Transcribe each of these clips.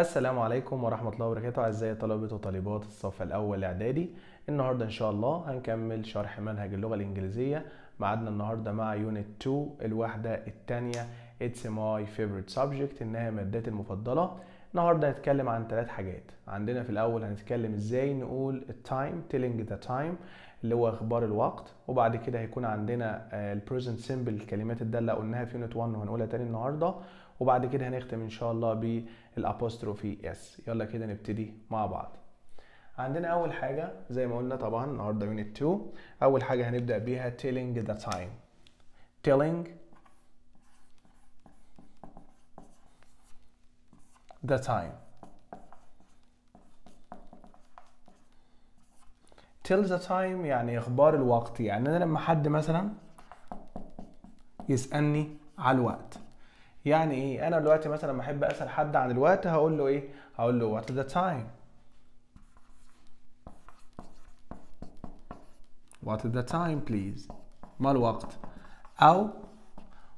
السلام عليكم ورحمة الله وبركاته أعزائي طلبة وطالبات الصف الأول إعدادي النهاردة إن شاء الله هنكمل شرح منهج اللغة الإنجليزية معادنا النهاردة مع يونت 2 الوحدة الثانية It's my favorite subject إنها مادتي المفضلة النهاردة هنتكلم عن ثلاث حاجات عندنا في الأول هنتكلم إزاي نقول التايم telling the time اللي هو اخبار الوقت وبعد كده هيكون عندنا البريزنت سمبل الكلمات الداله قلناها في يونت 1 وهنقولها تاني النهارده وبعد كده هنختم ان شاء الله بالابوستروفي اس يلا كده نبتدي مع بعض عندنا اول حاجه زي ما قلنا طبعا النهارده يونت 2 اول حاجه هنبدا بيها تيلينج ذا تايم تيلينج ذا تايم tell the time يعني اخبار الوقت يعني انا لما حد مثلا يسالني على الوقت يعني ايه انا دلوقتي مثلا لما احب اسال حد عن الوقت هقول له ايه هقول له what is the time what is the time please ما الوقت او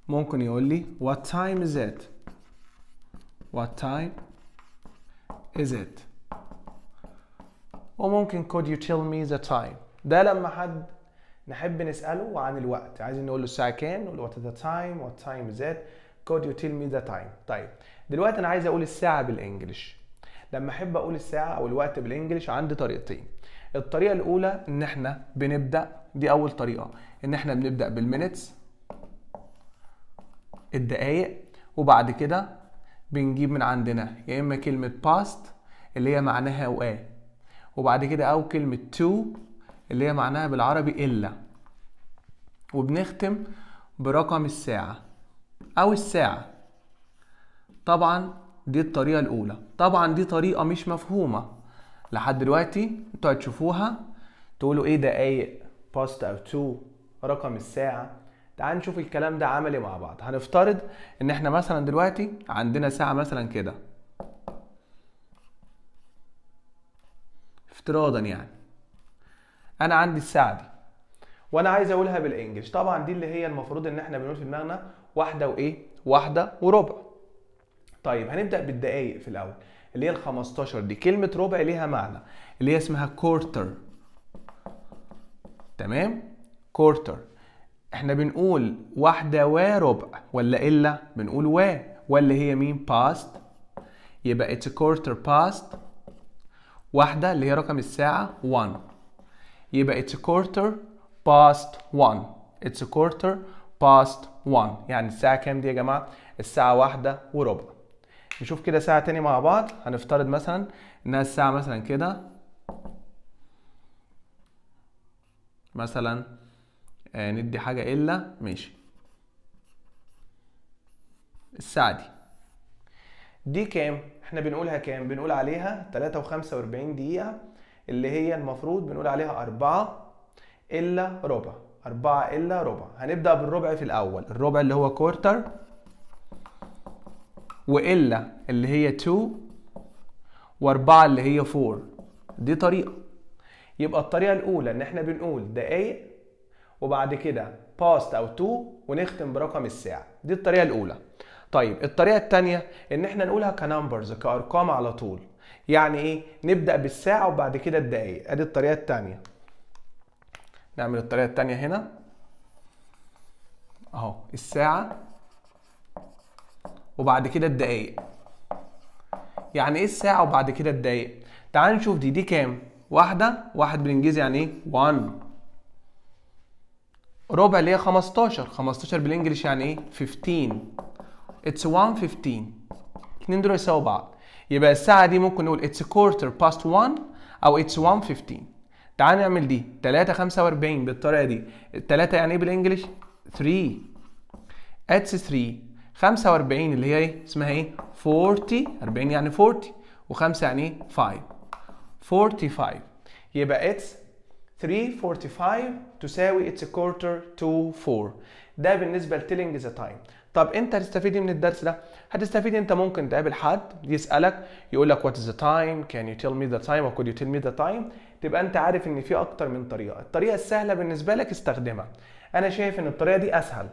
ممكن يقول لي what time is it what time is it وممكن could you tell me the time ده لما حد نحب نسأله عن الوقت عايزين نقول له الساعة كام نقول له what is the time what time is it could you tell me the time طيب دلوقتي انا عايز اقول الساعه بالانجلش لما احب اقول الساعه او الوقت بالانجلش عندي طريقتين الطريقه الاولى ان احنا بنبدا دي اول طريقه ان احنا بنبدا بالمينتس الدقايق وبعد كده بنجيب من عندنا يا اما كلمه باست اللي هي معناها اه وبعد كده او كلمه تو اللي هي معناها بالعربي الا وبنختم برقم الساعه أو الساعة طبعا دي الطريقة الأولى طبعا دي طريقة مش مفهومة لحد دلوقتي انتوا هتشوفوها تقولوا ايه دقايق باست او تو رقم الساعة تعال نشوف الكلام ده عملي مع بعض هنفترض ان احنا مثلا دلوقتي عندنا ساعة مثلا كده افتراضا يعني انا عندي الساعة دي وانا عايز اقولها بالانجلش طبعا دي اللي هي المفروض ان احنا بنقول في دماغنا واحده وايه واحده وربع طيب هنبدا بالدقائق في الاول اللي هي ال 15 دي كلمه ربع ليها معنى اللي هي اسمها كورتر تمام كورتر احنا بنقول واحده وربع ولا الا بنقول و ولا هي مين باست يبقى اتس كورتر باست واحده اللي هي رقم الساعه 1 يبقى اتس كورتر past 1 it's a quarter past 1 يعني الساعة كام دي يا جماعة؟ الساعة واحدة وربع نشوف كده ساعة تاني مع بعض هنفترض مثلا إنها الساعة مثلا كده مثلا آه، ندي حاجة إلا ماشي الساعة دي دي كام؟ احنا بنقولها كام؟ بنقول عليها 3 و45 دقيقة اللي هي المفروض بنقول عليها 4 إلا ربع أربعة إلا ربع هنبدأ بالربع في الأول الربع اللي هو كورتر وإلا اللي هي 2 وأربعة اللي هي 4 دي طريقة يبقى الطريقة الأولى إن إحنا بنقول دقايق وبعد كده باست أو 2 ونختم برقم الساعة دي الطريقة الأولى طيب الطريقة التانية إن إحنا نقولها كنمبرز كأرقام على طول يعني إيه نبدأ بالساعة وبعد كده الدقايق أدي الطريقة التانية نعمل الطريقة التانية هنا اهو الساعة وبعد كده الدقايق يعني ايه الساعة وبعد كده الدقايق تعال نشوف دي دي كام واحدة واحد بالانجليزي يعني ايه 1 ربع اللي هي 15 15 بالانجلش يعني ايه 15 اتس 1 15 الاثنين دول يساوي بعض يبقى الساعة دي ممكن نقول اتس كورتر باست 1 او اتس 1 15 تعال نعمل دي 3 45 بالطريقه دي 3 يعني ايه بالانجلش 3 اتس 3 45 اللي هي ايه اسمها ايه 40 40 يعني 40 و5 يعني ايه 5 45 يبقى اتس 345 تساوي اتس كورتر تو 4 ده بالنسبه لتيلينج ذا تايم طب انت هتستفيد إيه من الدرس ده هتستفيد انت ممكن تقابل حد يسالك يقول لك what is the time can you tell me the time or could you tell me the time تبقى انت عارف ان في اكتر من طريقه الطريقه السهله بالنسبه لك استخدمها انا شايف ان الطريقه دي اسهل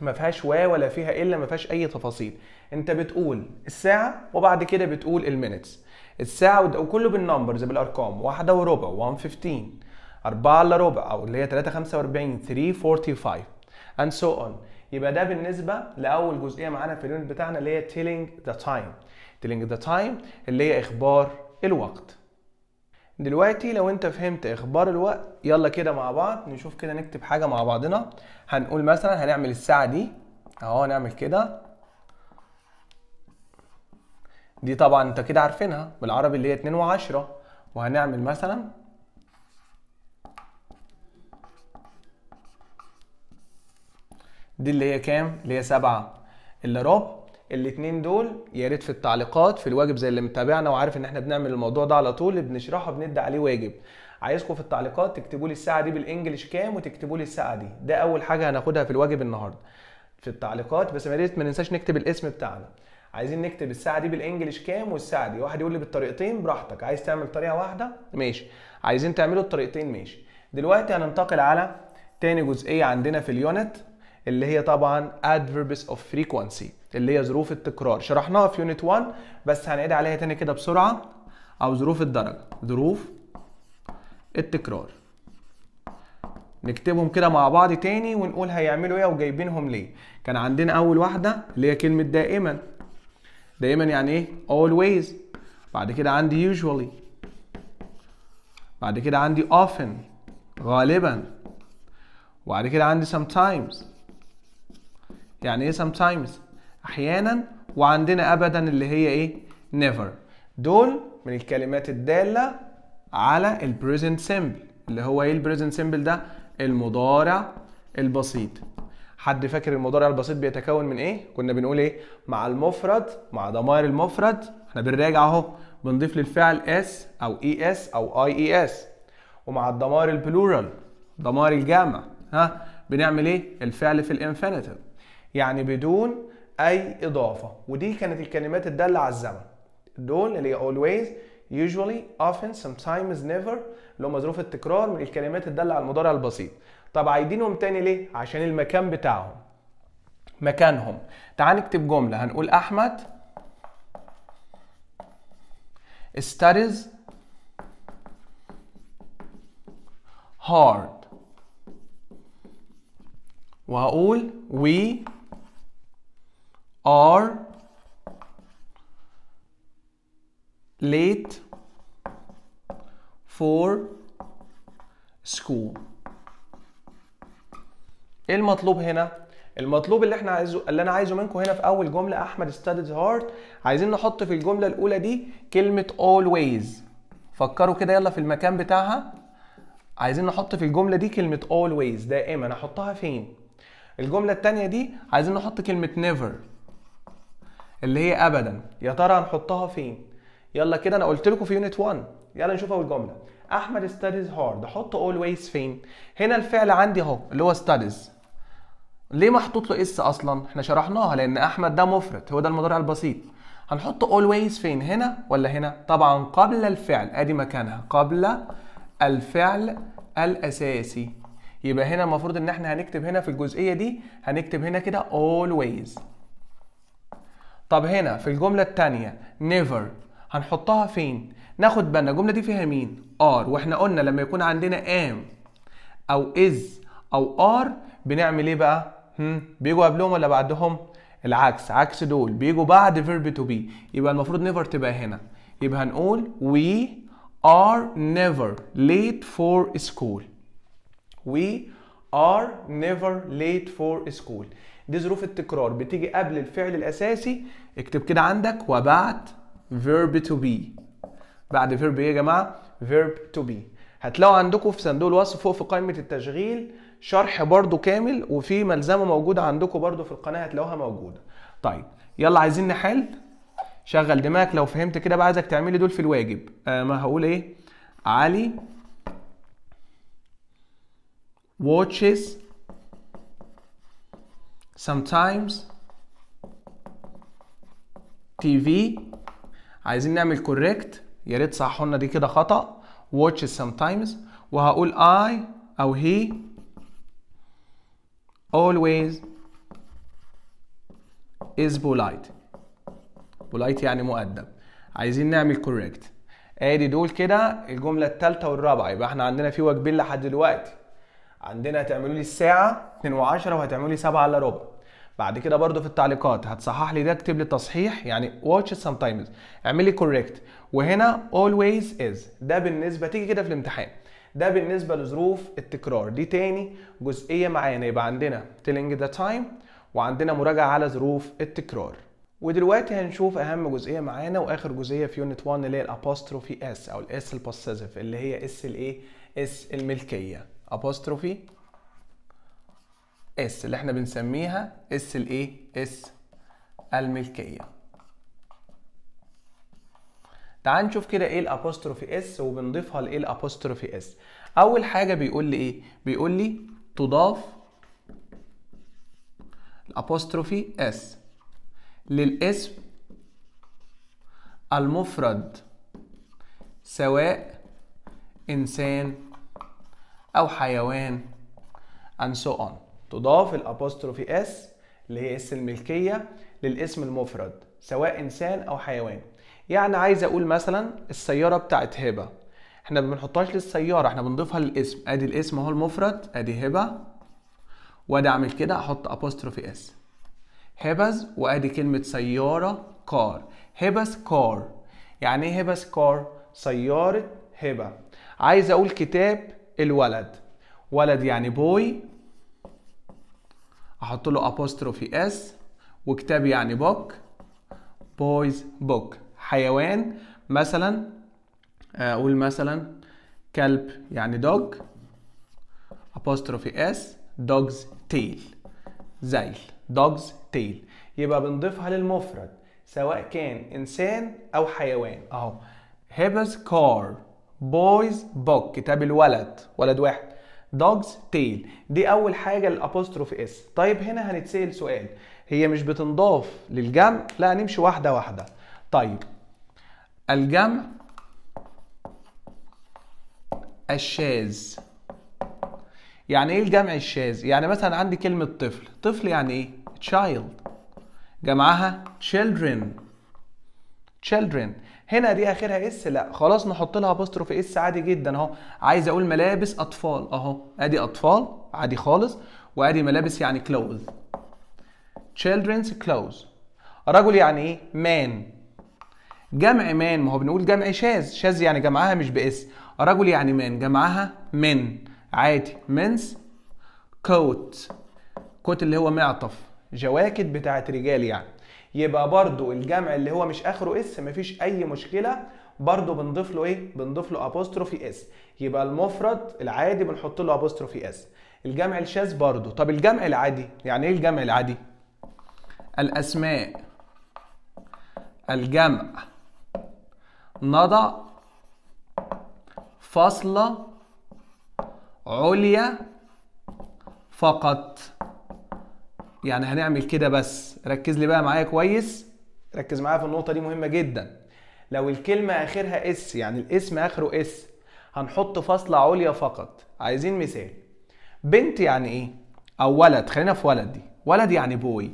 ما فيهاش واو ولا فيها الا ما فيهاش اي تفاصيل انت بتقول الساعه وبعد كده بتقول المينتس الساعه وكله بالنمبرز بالارقام واحدة وربع 115 4 الا ربع او اللي هي 345 345 and so on يبقى ده بالنسبه لاول جزئيه معانا في اليونت بتاعنا اللي هي تيلينج ذا تايم تيلينج ذا تايم اللي هي اخبار الوقت دلوقتي لو انت فهمت اخبار الوقت يلا كده مع بعض نشوف كده نكتب حاجه مع بعضنا هنقول مثلا هنعمل الساعه دي اهو نعمل كده دي طبعا انت كده عارفينها بالعربي اللي هي 2 و10 وهنعمل مثلا دي اللي هي كام اللي هي 7 الا ربع الاثنين دول يا ريت في التعليقات في الواجب زي اللي متابعنا وعارف ان احنا بنعمل الموضوع ده على طول بنشرحه بندي عليه واجب عايزكم في التعليقات تكتبوا لي الساعه دي بالانجلش كام وتكتبوا لي الساعه دي ده اول حاجه هناخدها في الواجب النهارده في التعليقات بس يا ريت ما ننساش نكتب الاسم بتاعنا عايزين نكتب الساعه دي بالانجلش كام والساعه دي واحد يقول لي بالطريقتين براحتك عايز تعمل طريقه واحده ماشي عايزين تعملوا الطريقتين ماشي دلوقتي هننتقل على تاني جزئيه عندنا في اليونت اللي هي طبعا adverbs of frequency اللي هي ظروف التكرار شرحناها في يونت 1 بس هنعيد عليها تاني كده بسرعه او ظروف الدرجه ظروف التكرار نكتبهم كده مع بعض تاني ونقول هيعملوا ايه وجايبينهم ليه كان عندنا اول واحده اللي هي كلمه دائما دائما يعني ايه always بعد كده عندي usually بعد كده عندي often غالبا وبعد كده عندي sometimes يعني ايه sometimes احيانا وعندنا ابدا اللي هي ايه never دول من الكلمات الداله على البريزنت سيمبل اللي هو ايه البريزنت سيمبل ده المضارع البسيط حد فاكر المضارع البسيط بيتكون من ايه كنا بنقول ايه مع المفرد مع ضمائر المفرد احنا بنراجع اهو بنضيف للفعل اس او اي e اس او اي اي اس ومع الضمائر البلورال ضمائر الجامع ها بنعمل ايه الفعل في الانفينيتيف يعني بدون اي اضافه ودي كانت الكلمات الداله على الزمن دول اللي هي always usually often sometimes never اللي هم ظروف التكرار من الكلمات الداله على المضارع البسيط طب عايدينهم تاني ليه عشان المكان بتاعهم مكانهم تعال نكتب جمله هنقول احمد studies hard وهقول we are late for school ايه المطلوب هنا المطلوب اللي احنا عايزه اللي انا عايزه منكم هنا في اول جمله احمد ستاديز هارت عايزين نحط في الجمله الاولى دي كلمه always فكروا كده يلا في المكان بتاعها عايزين نحط في الجمله دي كلمه always دائما احطها فين الجمله الثانيه دي عايزين نحط كلمه never اللي هي ابدا يا ترى هنحطها فين يلا كده انا قلت لكم في يونت 1 يلا نشوف اول جمله احمد ستاديز هارد احط اولويز فين هنا الفعل عندي اهو اللي هو ستاديز ليه محطوط له اس اصلا احنا شرحناها لان احمد ده مفرد هو ده المضارع البسيط هنحط اولويز فين هنا ولا هنا طبعا قبل الفعل ادي مكانها قبل الفعل الاساسي يبقى هنا المفروض ان احنا هنكتب هنا في الجزئيه دي هنكتب هنا كده اولويز طب هنا في الجملة التانية never هنحطها فين؟ ناخد بالنا الجملة دي فيها مين؟ are واحنا قلنا لما يكون عندنا am أو is أو are بنعمل ايه بقى؟ هم؟ بيجوا قبلهم ولا بعدهم؟ العكس عكس دول بيجوا بعد verb to be يبقى المفروض never تبقى هنا يبقى هنقول we are never late for school we are never late for school دي ظروف التكرار بتيجي قبل الفعل الاساسي اكتب كده عندك وبعد verb to be بعد verb ايه يا جماعه verb to be هتلاقوا عندكم في صندوق الوصف فوق في قائمه التشغيل شرح برده كامل وفي ملزمه موجوده عندكم برده في القناه هتلاقوها موجوده طيب يلا عايزين نحل شغل دماغك لو فهمت كده بقى عايزك تعملي دول في الواجب آه ما هقول ايه علي watches sometimes TV عايزين نعمل correct يا ريت صححوا لنا دي كده خطأ watch sometimes وهقول I أو he always is polite polite يعني مؤدب عايزين نعمل correct ادي دول كده الجملة التالتة والرابعة يبقى احنا عندنا في واجبين لحد دلوقتي عندنا هتعملوا لي الساعه 2 و10 وهتعملوا لي 7 الا ربع بعد كده برضو في التعليقات هتصحح لي ده اكتب لي تصحيح يعني واتش سام تايمز لي كوريكت وهنا اولويز از ده بالنسبه تيجي كده في الامتحان ده بالنسبه لظروف التكرار دي تاني جزئيه معانا يبقى عندنا تيلينج ذا تايم وعندنا مراجعه على ظروف التكرار ودلوقتي هنشوف اهم جزئيه معانا واخر جزئيه في يونت 1 اللي هي الابوستروفي اس او الاس البوسيسيف اللي هي اس الايه اس الملكيه apostrophe اس اللي احنا بنسميها اس الايه اس الملكيه تعال نشوف كده ايه الابوستروفي اس وبنضيفها لايه الابوستروفي اس اول حاجه بيقول لي ايه بيقول لي تضاف الابوستروفي اس للاسم المفرد سواء انسان أو حيوان and so on تضاف الأبوستروفي اس اللي هي اس الملكية للاسم المفرد سواء إنسان أو حيوان يعني عايز أقول مثلا السيارة بتاعت هبة احنا ما بنحطهاش للسيارة احنا بنضيفها للاسم ادي الاسم اهو المفرد ادي هبة وادي اعمل كده احط ابوستروفي اس هبز وادي كلمة سيارة كار هبز كار يعني ايه هبز كار؟ سيارة هبة عايز اقول كتاب الولد ولد يعني بوي احط له ابوستروفي اس وكتاب يعني بوك بويز بوك حيوان مثلا آه، اقول مثلا كلب يعني دوج ابوستروفي اس دوجز تيل زيل دوجز تيل يبقى بنضيفها للمفرد سواء كان انسان او حيوان اهو هيبز كار بويز بوك كتاب الولد ولد واحد دوجز تيل دي اول حاجه الابوستروف اس طيب هنا هنتسال سؤال هي مش بتنضاف للجمع لا هنمشي واحده واحده طيب الجمع الشاذ يعني ايه الجمع الشاذ يعني مثلا عندي كلمه طفل طفل يعني ايه child جمعها children children هنا دي اخرها اس لا خلاص نحط لها ابوستروف اس عادي جدا اهو عايز اقول ملابس اطفال اهو ادي اطفال عادي خالص وادي ملابس يعني كلوز children's clothes رجل يعني ايه مان جمع مان ما هو بنقول جمع شاذ شاذ يعني جمعها مش باس رجل يعني مان جمعها من عادي منس كوت كوت اللي هو معطف جواكت بتاعت رجال يعني يبقى برضو الجمع اللي هو مش اخره اس مفيش اي مشكله برضو بنضيف له ايه بنضيف له ابوستروفي اس يبقى المفرد العادي بنحط له ابوستروفي اس الجمع الشاذ برضو طب الجمع العادي يعني ايه الجمع العادي الاسماء الجمع نضع فاصله عليا فقط يعني هنعمل كده بس ركز لي بقى معايا كويس ركز معايا في النقطه دي مهمه جدا لو الكلمه اخرها اس يعني الاسم اخره اس هنحط فاصله عليا فقط عايزين مثال بنت يعني ايه او ولد خلينا في ولد دي ولد يعني بوي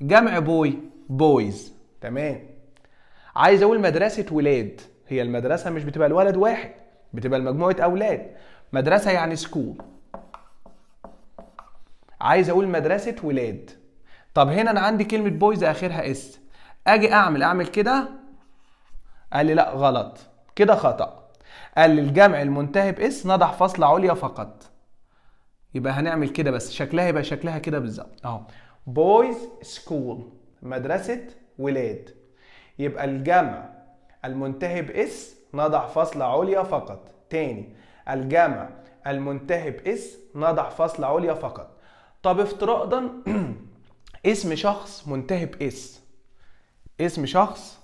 جمع بوي بويز تمام عايز اقول مدرسه ولاد هي المدرسه مش بتبقى الولد واحد بتبقى مجموعه اولاد مدرسه يعني سكول عايز اقول مدرسه ولاد طب هنا انا عندي كلمه بويز اخرها اس اجي اعمل اعمل كده قال لي لا غلط كده خطا قال لي الجمع المنتهي باس نضع فاصله عليا فقط يبقى هنعمل كده بس شكلها يبقى شكلها كده بالظبط اهو بويز سكول مدرسه ولاد يبقى الجمع المنتهي باس نضع فاصله عليا فقط تاني الجمع المنتهي باس نضع فاصله عليا فقط طب افتراضا اسم شخص منتهي باس اسم شخص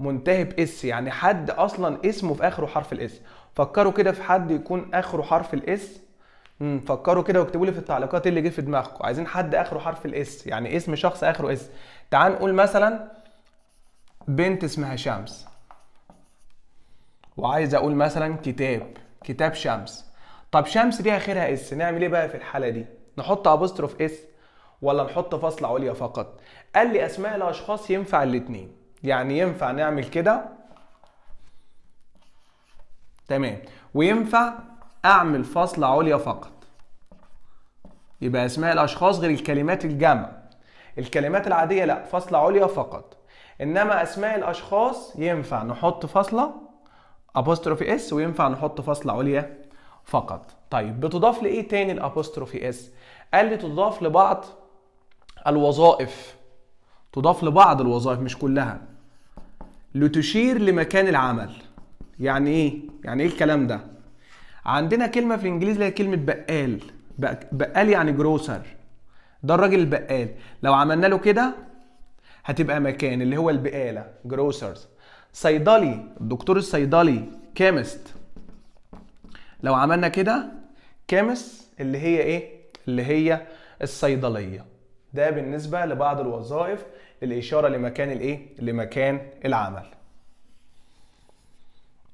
منتهي باس يعني حد اصلا اسمه في اخره حرف الاس فكروا كده في حد يكون اخره حرف الاس فكروا كده واكتبوا لي في التعليقات إيه اللي جه في دماغكم عايزين حد اخره حرف الاس يعني اسم شخص اخره اس تعال نقول مثلا بنت اسمها شمس وعايز اقول مثلا كتاب كتاب شمس طب شمس دي اخرها اس نعمل ايه بقى في الحاله دي نحط ابوستروف اس ولا نحط فاصله عليا فقط قال لي اسماء الاشخاص ينفع الاثنين يعني ينفع نعمل كده تمام وينفع اعمل فاصله عليا فقط يبقى اسماء الاشخاص غير الكلمات الجمع الكلمات العاديه لا فاصله عليا فقط انما اسماء الاشخاص ينفع نحط فاصله ابوستروفي اس وينفع نحط فاصله عليا فقط طيب بتضاف لايه تاني الابوستروفي اس قال لي تضاف لبعض الوظائف تضاف لبعض الوظائف مش كلها لتشير لمكان العمل يعني ايه يعني ايه الكلام ده عندنا كلمه في الانجليزي اللي هي كلمه بقال بقال يعني جروسر ده الراجل البقال لو عملنا له كده هتبقى مكان اللي هو البقاله جروسرز صيدلي الدكتور الصيدلي كيمست لو عملنا كده كامس اللي هي ايه اللي هي الصيدليه ده بالنسبه لبعض الوظائف للاشاره لمكان الايه لمكان العمل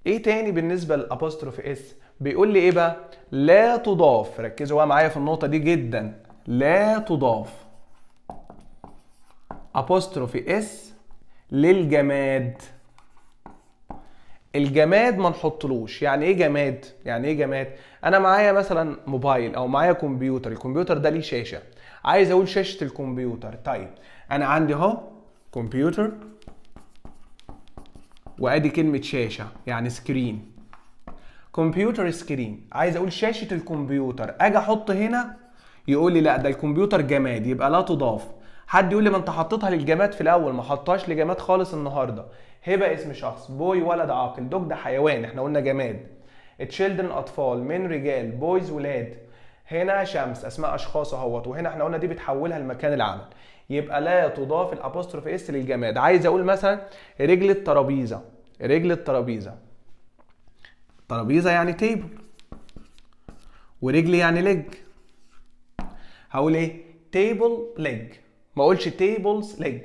ايه تاني بالنسبه للابوستروف اس بيقول لي ايه بقى لا تضاف ركزوا بقى معايا في النقطه دي جدا لا تضاف ابوستروف اس للجماد الجماد ما نحطلوش يعني ايه جماد يعني ايه جماد انا معايا مثلا موبايل او معايا كمبيوتر الكمبيوتر ده ليه شاشه عايز اقول شاشه الكمبيوتر طيب انا عندي اهو كمبيوتر وادي كلمه شاشه يعني سكرين كمبيوتر سكرين عايز اقول شاشه الكمبيوتر اجي احط هنا يقول لي لا ده الكمبيوتر جماد يبقى لا تضاف حد يقول لي ما انت حطيتها للجماد في الاول ما حطهاش لجماد خالص النهارده هبه اسم شخص بوي ولد عاقل دوج ده حيوان احنا قلنا جماد تشيلدرن اطفال من رجال بويز ولاد هنا شمس اسماء اشخاص اهوت وهنا احنا قلنا دي بتحولها لمكان العمل يبقى لا تضاف الابوستروف اس للجماد عايز اقول مثلا رجل الترابيزه رجل الترابيزه ترابيزه يعني تيبل ورجل يعني لج هقول ايه تيبل لج ما اقولش تيبلز لج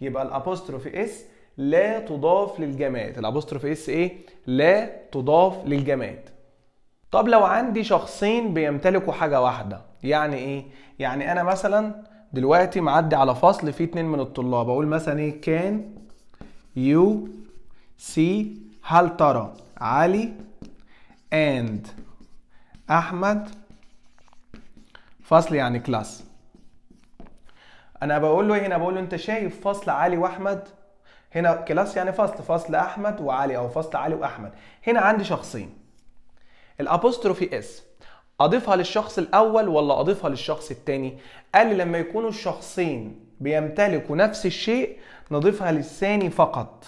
يبقى الابوستروف اس لا تضاف للجماد الابوستروف اس ايه لا تضاف للجماد طب لو عندي شخصين بيمتلكوا حاجه واحده يعني ايه يعني انا مثلا دلوقتي معدي على فصل فيه اتنين من الطلاب اقول مثلا ايه كان يو سي هل ترى علي اند احمد فصل يعني كلاس انا بقول له هنا إيه؟ بقول له انت شايف فصل علي واحمد هنا كلاس يعني فصل فصل احمد وعلي او فصل علي واحمد هنا عندي شخصين الابوستروفي اس اضيفها للشخص الاول ولا اضيفها للشخص الثاني قال لي لما يكونوا الشخصين بيمتلكوا نفس الشيء نضيفها للثاني فقط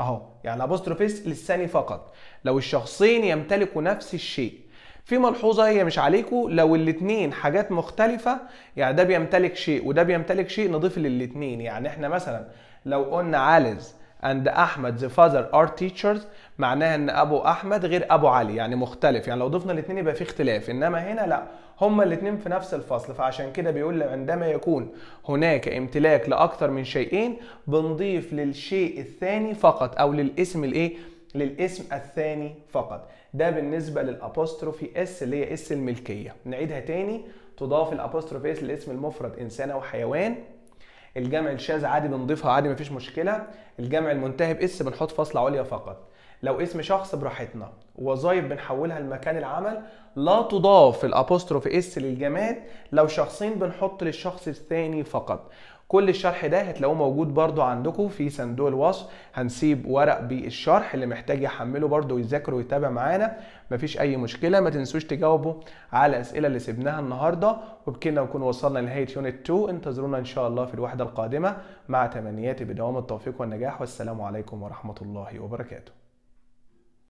اهو يعني الابوستروفيس للثاني فقط لو الشخصين يمتلكوا نفس الشيء في ملحوظه هي مش عليكم لو الاثنين حاجات مختلفه يعني ده بيمتلك شيء وده بيمتلك شيء نضيف للاثنين يعني احنا مثلا لو قلنا عالز and احمد the father are teachers معناها ان ابو احمد غير ابو علي يعني مختلف يعني لو ضفنا الاثنين يبقى في اختلاف انما هنا لا هما الاثنين في نفس الفصل فعشان كده بيقول عندما يكون هناك امتلاك لاكثر من شيئين بنضيف للشيء الثاني فقط او للاسم الايه للاسم الثاني فقط ده بالنسبة للأبوستروفي اس اللي هي اس الملكية نعيدها تاني تضاف الأبوستروفي اس للاسم المفرد إنسان أو حيوان الجمع الشاذ عادي بنضيفها عادي مفيش مشكلة الجمع المنتهي باس بنحط فاصلة عليا فقط لو اسم شخص براحتنا وظايف بنحولها لمكان العمل لا تضاف الابوستروف اس للجماد لو شخصين بنحط للشخص الثاني فقط كل الشرح ده هتلاقوه موجود برده عندكم في صندوق الوصف هنسيب ورق بالشرح اللي محتاج يحمله برده ويذاكر ويتابع معانا مفيش اي مشكله ما تنسوش تجاوبوا على الاسئله اللي سيبناها النهارده وبكده نكون وصلنا لنهايه يونت 2 انتظرونا ان شاء الله في الوحده القادمه مع تمنياتي بدوام التوفيق والنجاح والسلام عليكم ورحمه الله وبركاته